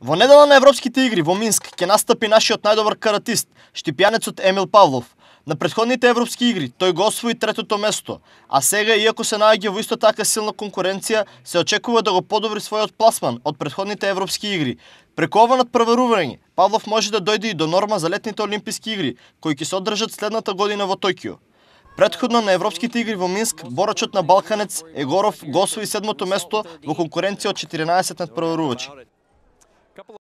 Во недела на Европските игри во Минск ќе настапи нашиот најдобар каратист, штипјанецот Емил Павлов. На претходните европски игри тој го освои третото место, а сега, иако се наоѓа во исто така силна конкуренција, се очекува да го подобри својот пласман од претходните европски игри. Преку ова надпреварување, Павлов може да дојде и до норма за летните олимписки игри, кои ќе се одржат следната година во Токио. Предходно на Европските игри во Минск, борачот на Балканец Егоров го освои седмото место во конкуренција од 14 надпреварувачи.